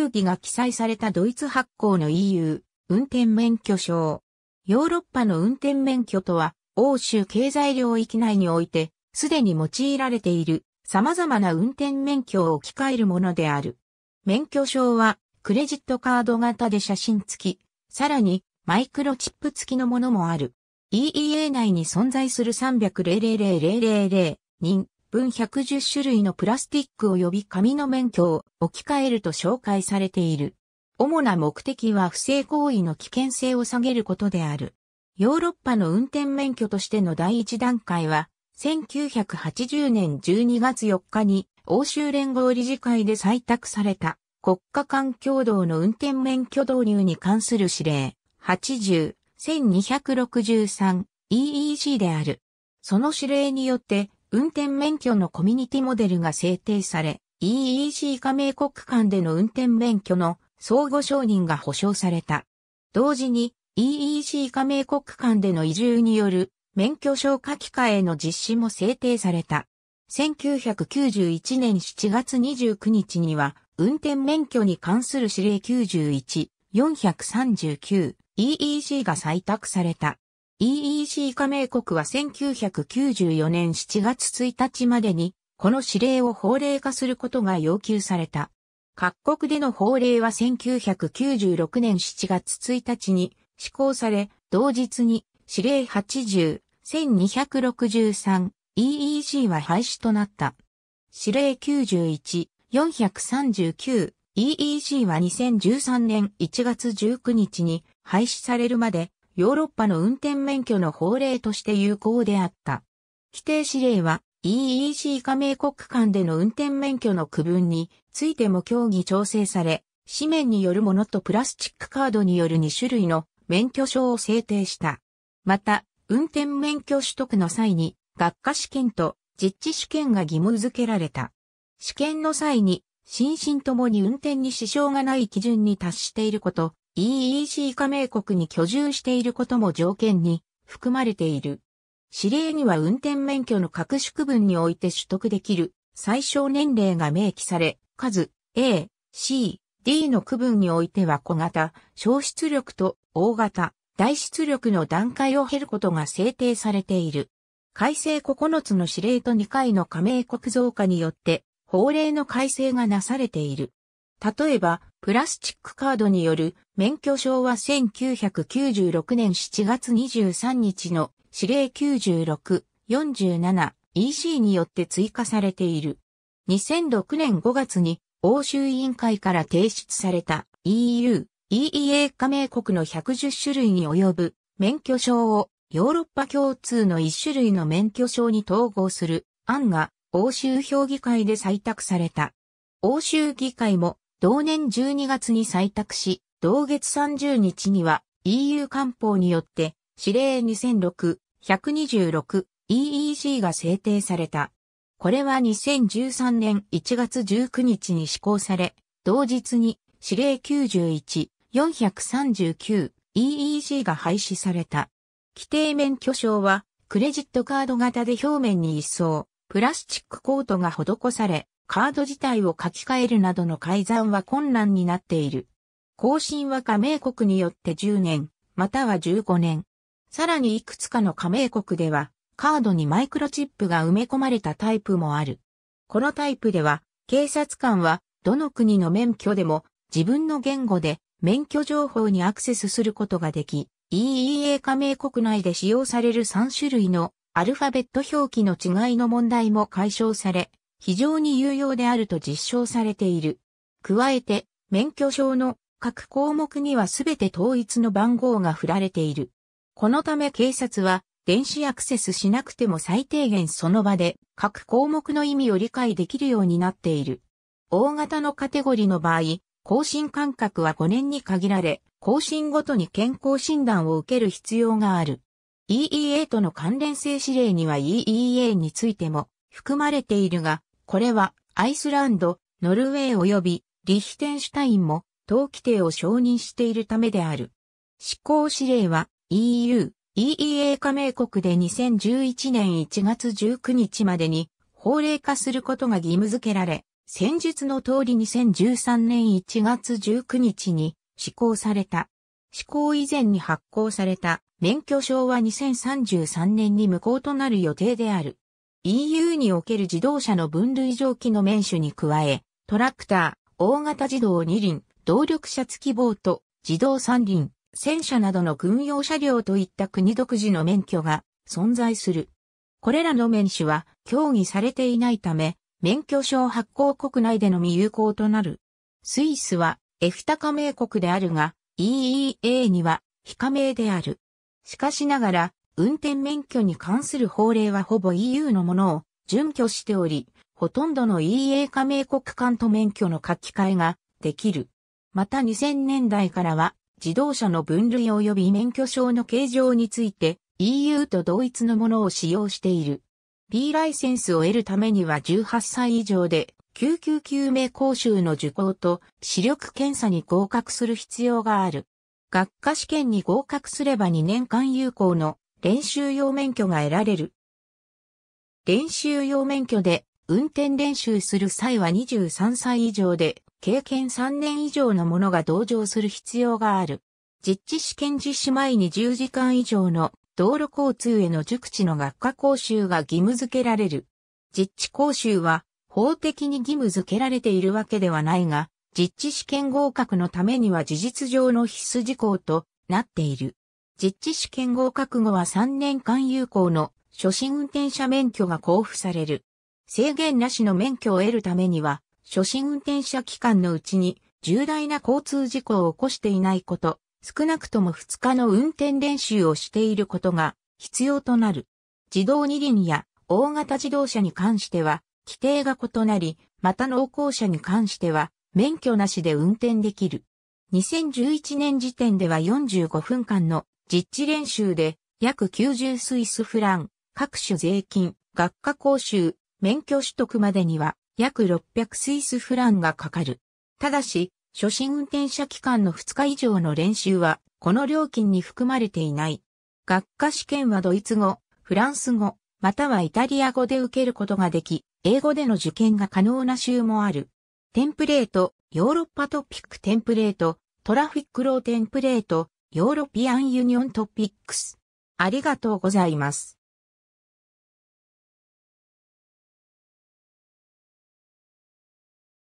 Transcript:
遊記が記載されたドイツ発行の EU、運転免許証。ヨーロッパの運転免許とは、欧州経済領域内において、すでに用いられている様々な運転免許を置き換えるものである。免許証は、クレジットカード型で写真付き、さらに、マイクロチップ付きのものもある。EEA 内に存在する300人分110種類のプラスティック及び紙の免許を置き換えると紹介されている。主な目的は不正行為の危険性を下げることである。ヨーロッパの運転免許としての第一段階は、1980年12月4日に欧州連合理事会で採択された国家間共同の運転免許導入に関する指令80-1263 e e c である。その指令によって運転免許のコミュニティモデルが制定され、EEC 加盟国間での運転免許の相互承認が保障された。同時に EEC 加盟国間での移住による免許証書き換えの実施も制定された。1991年7月29日には、運転免許に関する指令91、439、EEC が採択された。EEC 加盟国は1994年7月1日までに、この指令を法令化することが要求された。各国での法令は1996年7月1日に施行され、同日に指令80、1263、EEC は廃止となった。指令91、439、EEC は2013年1月19日に廃止されるまでヨーロッパの運転免許の法令として有効であった。規定指令は EEC 加盟国間での運転免許の区分についても協議調整され、紙面によるものとプラスチックカードによる2種類の免許証を制定した。また、運転免許取得の際に学科試験と実地試験が義務付けられた。試験の際に、心身ともに運転に支障がない基準に達していること、EEC 加盟国に居住していることも条件に含まれている。指令には運転免許の各宿分において取得できる最小年齢が明記され、数 A、C、D の区分においては小型、小出力と大型、大出力の段階を経ることが制定されている。改正9つの指令と2回の加盟国増加によって法令の改正がなされている。例えば、プラスチックカードによる免許証は1996年7月23日の指令96、47、EC によって追加されている。2006年5月に欧州委員会から提出された EU、EEA 加盟国の110種類に及ぶ免許証をヨーロッパ共通の1種類の免許証に統合する案が欧州評議会で採択された。欧州議会も同年12月に採択し、同月30日には EU 官報によって指令2006-126 EEC が制定された。これは2013年1月19日に施行され、同日に指令91-439 EEC が廃止された。規定免許証はクレジットカード型で表面に一層プラスチックコートが施され、カード自体を書き換えるなどの改ざんは困難になっている。更新は加盟国によって10年、または15年。さらにいくつかの加盟国では、カードにマイクロチップが埋め込まれたタイプもある。このタイプでは、警察官は、どの国の免許でも、自分の言語で、免許情報にアクセスすることができ、EEA 加盟国内で使用される3種類のアルファベット表記の違いの問題も解消され、非常に有用であると実証されている。加えて、免許証の各項目にはすべて統一の番号が振られている。このため警察は、電子アクセスしなくても最低限その場で各項目の意味を理解できるようになっている。大型のカテゴリーの場合、更新間隔は5年に限られ、更新ごとに健康診断を受ける必要がある。EEA との関連性指令には EEA についても含まれているが、これはアイスランド、ノルウェー及びリヒテンシュタインも党規定を承認しているためである。執行指令は EU、EEA 加盟国で2011年1月19日までに法令化することが義務付けられ、先術の通り2013年1月19日に施行された。施行以前に発行された免許証は2033年に無効となる予定である。EU における自動車の分類上記の免種に加え、トラクター、大型自動二輪、動力車付きボート、自動三輪、戦車などの軍用車両といった国独自の免許が存在する。これらの免種は協議されていないため、免許証発行国内でのみ有効となる。スイスは f t 加盟国であるが、EEA には非加盟である。しかしながら、運転免許に関する法令はほぼ EU のものを準拠しており、ほとんどの EA 加盟国間と免許の書き換えができる。また2000年代からは自動車の分類及び免許証の形状について EU と同一のものを使用している。B ライセンスを得るためには18歳以上で救急救命講習の受講と視力検査に合格する必要がある。学科試験に合格すれば2年間有効の練習用免許が得られる。練習用免許で運転練習する際は23歳以上で経験3年以上のものが同乗する必要がある。実地試験実施前に10時間以上の道路交通への熟知の学科講習が義務付けられる。実地講習は法的に義務付けられているわけではないが、実地試験合格のためには事実上の必須事項となっている。実地試験合格後は3年間有効の初心運転者免許が交付される。制限なしの免許を得るためには、初心運転者期間のうちに重大な交通事故を起こしていないこと、少なくとも2日の運転練習をしていることが必要となる。自動二輪や大型自動車に関しては、規定が異なり、また濃厚車に関しては、免許なしで運転できる。2011年時点では45分間の実地練習で約90スイスフラン、各種税金、学科講習、免許取得までには約600スイスフランがかかる。ただし、初心運転者期間の2日以上の練習は、この料金に含まれていない。学科試験はドイツ語、フランス語、またはイタリア語で受けることができ、英語での受験が可能な州もある。テンプレート、ヨーロッパトピックテンプレート、トラフィックローテンプレート、ヨーロピアンユニオントピックス。ありがとうございます。